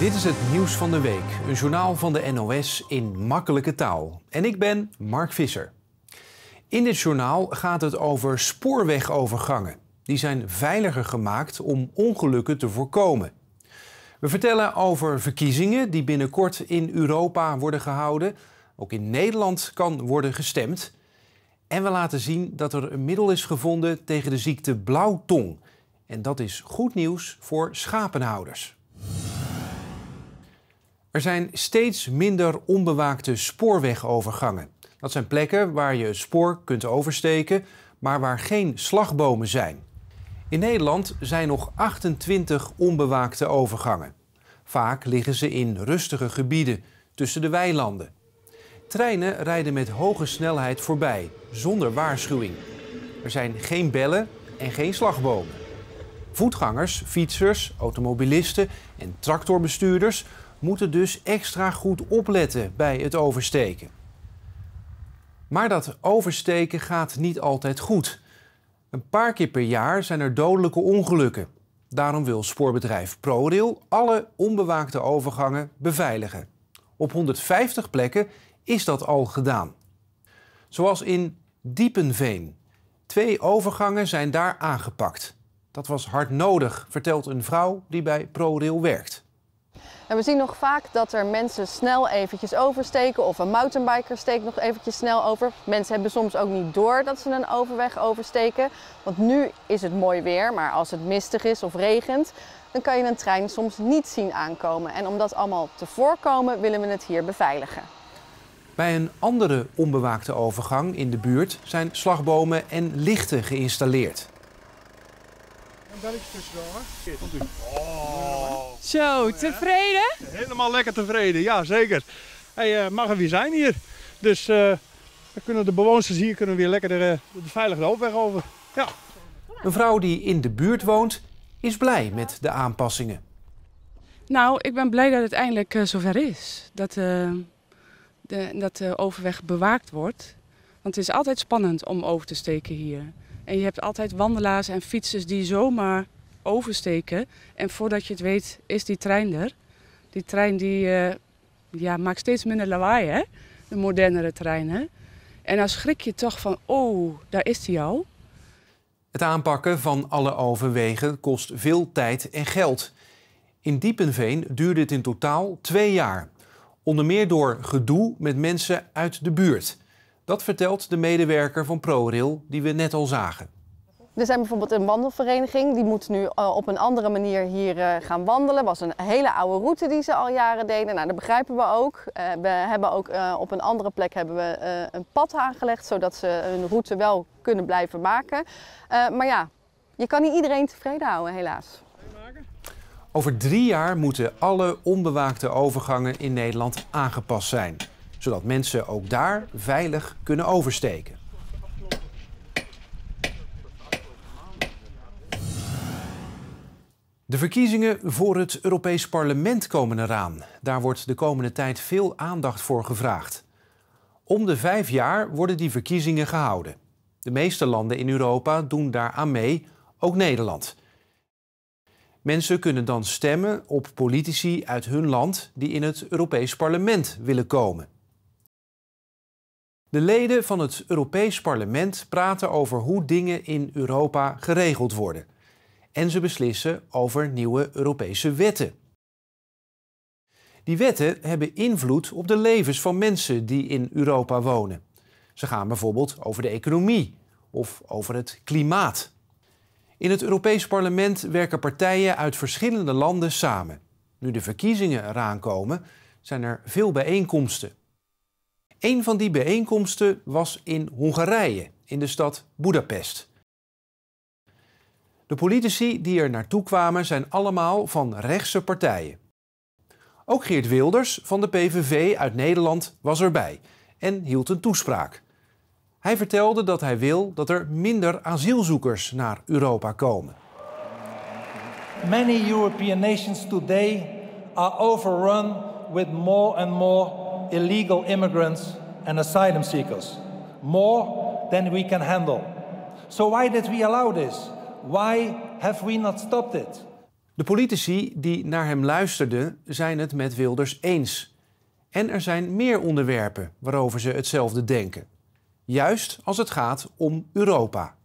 Dit is het nieuws van de week, een journaal van de NOS in makkelijke taal. En ik ben Mark Visser. In dit journaal gaat het over spoorwegovergangen. Die zijn veiliger gemaakt om ongelukken te voorkomen. We vertellen over verkiezingen die binnenkort in Europa worden gehouden. Ook in Nederland kan worden gestemd. En we laten zien dat er een middel is gevonden tegen de ziekte blauwtong. En dat is goed nieuws voor schapenhouders. Er zijn steeds minder onbewaakte spoorwegovergangen. Dat zijn plekken waar je het spoor kunt oversteken, maar waar geen slagbomen zijn. In Nederland zijn nog 28 onbewaakte overgangen. Vaak liggen ze in rustige gebieden tussen de weilanden. Treinen rijden met hoge snelheid voorbij, zonder waarschuwing. Er zijn geen bellen en geen slagbomen. Voetgangers, fietsers, automobilisten en tractorbestuurders moeten dus extra goed opletten bij het oversteken. Maar dat oversteken gaat niet altijd goed. Een paar keer per jaar zijn er dodelijke ongelukken. Daarom wil spoorbedrijf ProRail alle onbewaakte overgangen beveiligen. Op 150 plekken is dat al gedaan. Zoals in Diepenveen. Twee overgangen zijn daar aangepakt. Dat was hard nodig, vertelt een vrouw die bij ProRail werkt. En we zien nog vaak dat er mensen snel eventjes oversteken of een mountainbiker steekt nog eventjes snel over. Mensen hebben soms ook niet door dat ze een overweg oversteken. Want nu is het mooi weer, maar als het mistig is of regent, dan kan je een trein soms niet zien aankomen. En om dat allemaal te voorkomen willen we het hier beveiligen. Bij een andere onbewaakte overgang in de buurt zijn slagbomen en lichten geïnstalleerd. Een belletje tussen hoor. Zo, tevreden? Helemaal lekker tevreden, ja zeker. Hey, uh, mag er weer zijn hier. Dus uh, dan kunnen de bewoners hier kunnen weer lekker eh, de, veilige hoofdweg over. Ja. Een vrouw die in de buurt woont is blij met de aanpassingen. Nou, ik ben blij dat het eindelijk zover is. Dat, de, dat de overweg bewaakt wordt. Want het is altijd spannend om over te steken hier. En je hebt altijd wandelaars en fietsers die zomaar oversteken. En voordat je het weet, is die trein er. Die trein die, eh, ja, maakt steeds minder lawaai, hè? De modernere treinen. En dan schrik je toch van, oh, daar is die al. Het aanpakken van alle overwegen kost veel tijd en geld. In Diepenveen duurde het in totaal twee jaar. Onder meer door gedoe met mensen uit de buurt. Dat vertelt de medewerker van ProRail die we net al zagen. Er zijn bijvoorbeeld een wandelvereniging, die moet nu eh, op een andere manier hier eh, gaan wandelen. was een hele oude route die ze al jaren deden. Nou, dat begrijpen we ook. Eh, we hebben ook op een andere plek hebben we, een pad aangelegd, zodat ze hun route wel kunnen blijven maken. maar ja, je kan niet iedereen tevreden houden, helaas. Over drie jaar moeten alle onbewaakte overgangen in Nederland aangepast zijn, zodat mensen ook daar veilig kunnen oversteken. De verkiezingen voor het Europees Parlement komen eraan. Daar wordt de komende tijd veel aandacht voor gevraagd. Om de vijf jaar worden die verkiezingen gehouden. De meeste landen in Europa doen daaraan mee, ook Nederland. Mensen kunnen dan stemmen op politici uit hun land die in het Europees Parlement willen komen. De leden van het Europees Parlement praten over hoe dingen in Europa geregeld worden en ze beslissen over nieuwe Europese wetten. Die wetten hebben invloed op de levens van mensen die in Europa wonen. Ze gaan bijvoorbeeld over de economie of over het klimaat. In het Europees Parlement werken partijen uit verschillende landen samen. Nu de verkiezingen eraan komen, zijn er veel bijeenkomsten. Een van die bijeenkomsten was in Hongarije, in de stad Budapest. De politici die er naartoe kwamen zijn allemaal van rechtse partijen. Ook Geert Wilders van de PVV uit Nederland was erbij en hield een toespraak. Hij vertelde dat hij wil dat er minder asielzoekers naar Europa komen. Many European nations today are overrun with more and more illegal immigrants and asylum seekers, more than we can handle. So why did we allow this? Why have we not stopped it? De politici die naar hem luisterden zijn het met Wilders eens. En er zijn meer onderwerpen waarover ze hetzelfde denken. Juist als het gaat om Europa.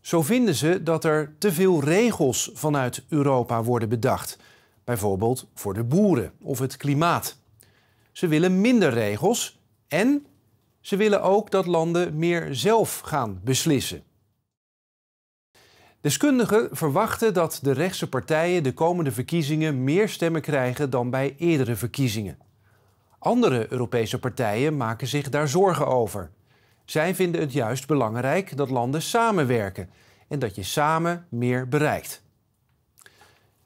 Zo vinden ze dat er te veel regels vanuit Europa worden bedacht. Bijvoorbeeld voor de boeren of het klimaat. Ze willen minder regels en ze willen ook dat landen meer zelf gaan beslissen. Deskundigen verwachten dat de rechtse partijen de komende verkiezingen meer stemmen krijgen dan bij eerdere verkiezingen. Andere Europese partijen maken zich daar zorgen over. Zij vinden het juist belangrijk dat landen samenwerken en dat je samen meer bereikt.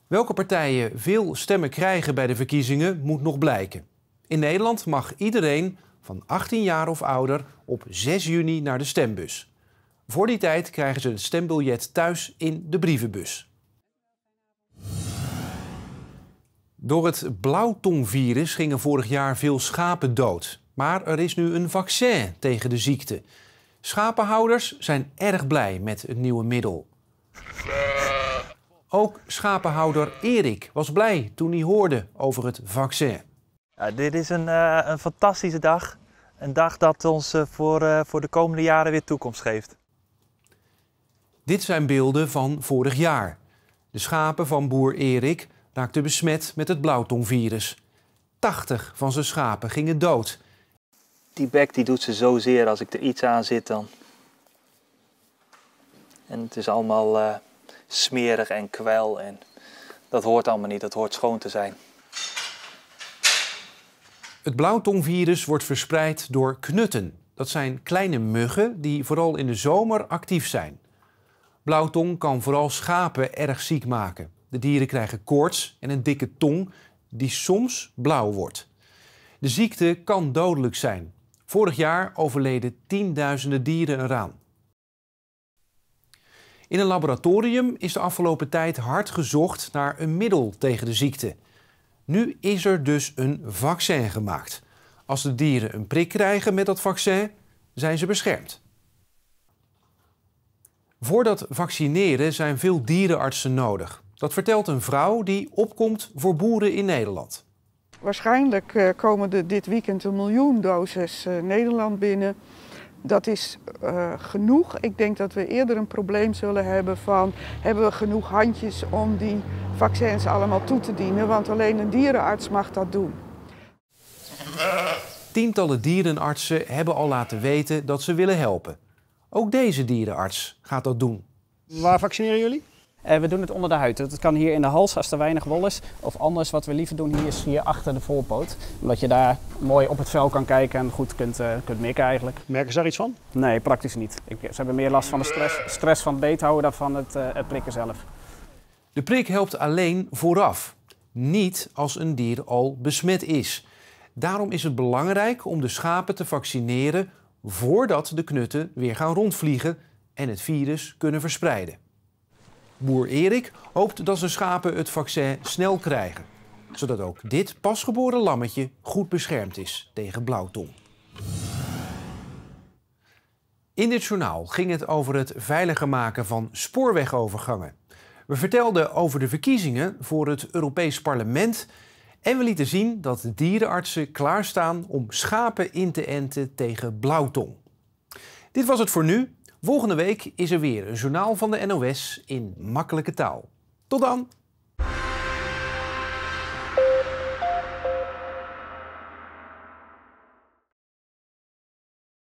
Welke partijen veel stemmen krijgen bij de verkiezingen moet nog blijken. In Nederland mag iedereen van 18 jaar of ouder op 6 juni naar de stembus. Voor die tijd krijgen ze het stembiljet thuis in de brievenbus. Door het blauwtongvirus gingen vorig jaar veel schapen dood. Maar er is nu een vaccin tegen de ziekte. Schapenhouders zijn erg blij met het nieuwe middel. Ook schapenhouder Erik was blij toen hij hoorde over het vaccin. Ja, dit is een, eh, een fantastische dag. Een dag dat ons eh, voor, eh, voor de komende jaren weer toekomst geeft. Dit zijn beelden van vorig jaar. De schapen van boer Erik raakten besmet met het blauwtongvirus. 80 van zijn schapen gingen dood. Die bek die doet ze zozeer als ik er iets aan zit dan. En het is allemaal eh, smerig en kwel en dat hoort allemaal niet, dat hoort schoon te zijn. Het blauwtongvirus wordt verspreid door knutten. Dat zijn kleine muggen die vooral in de zomer actief zijn. Blauwtong kan vooral schapen erg ziek maken. De dieren krijgen koorts en een dikke tong die soms blauw wordt. De ziekte kan dodelijk zijn. Vorig jaar overleden tienduizenden dieren eraan. In een laboratorium is de afgelopen tijd hard gezocht naar een middel tegen de ziekte. Nu is er dus een vaccin gemaakt. Als de dieren een prik krijgen met dat vaccin, zijn ze beschermd. Voor dat vaccineren zijn veel dierenartsen nodig. Dat vertelt een vrouw die opkomt voor boeren in Nederland. Waarschijnlijk eh, komen er dit weekend een miljoen doses eh, Nederland binnen. Dat is eh, genoeg. Ik denk dat we eerder een probleem zullen hebben van hebben we genoeg handjes om die vaccins allemaal toe te dienen. Want alleen een dierenarts mag dat doen. Tientallen dierenartsen hebben al laten weten dat ze willen helpen. Ook deze dierenarts gaat dat doen. Waar vaccineren jullie? Eh, we doen het onder de huid. Dat kan hier in de hals als er weinig wol is. Of anders wat we liever doen hier is hier achter de voorpoot. Omdat je daar mooi op het vel kan kijken en goed kunt, eh, kunt mikken eigenlijk. Merken ze daar iets van? Nee, praktisch niet. Ik, ze hebben meer last van de stress, stress van het beethouden dan van het, eh, het prikken zelf. De prik helpt alleen vooraf. Niet als een dier al besmet is. Daarom is het belangrijk om de schapen te vaccineren voordat de knutten weer gaan rondvliegen en het virus kunnen verspreiden. Boer Erik hoopt dat zijn schapen het vaccin snel krijgen, zodat ook dit pasgeboren lammetje goed beschermd is tegen blauwtong. In dit journaal ging het over het veiliger maken van spoorwegovergangen. We vertelden over de verkiezingen voor het Europees Parlement en we lieten zien dat de dierenartsen klaarstaan om schapen in te enten tegen blauwtong. Dit was het voor nu. Volgende week is er weer een journaal van de NOS in makkelijke taal. Tot dan!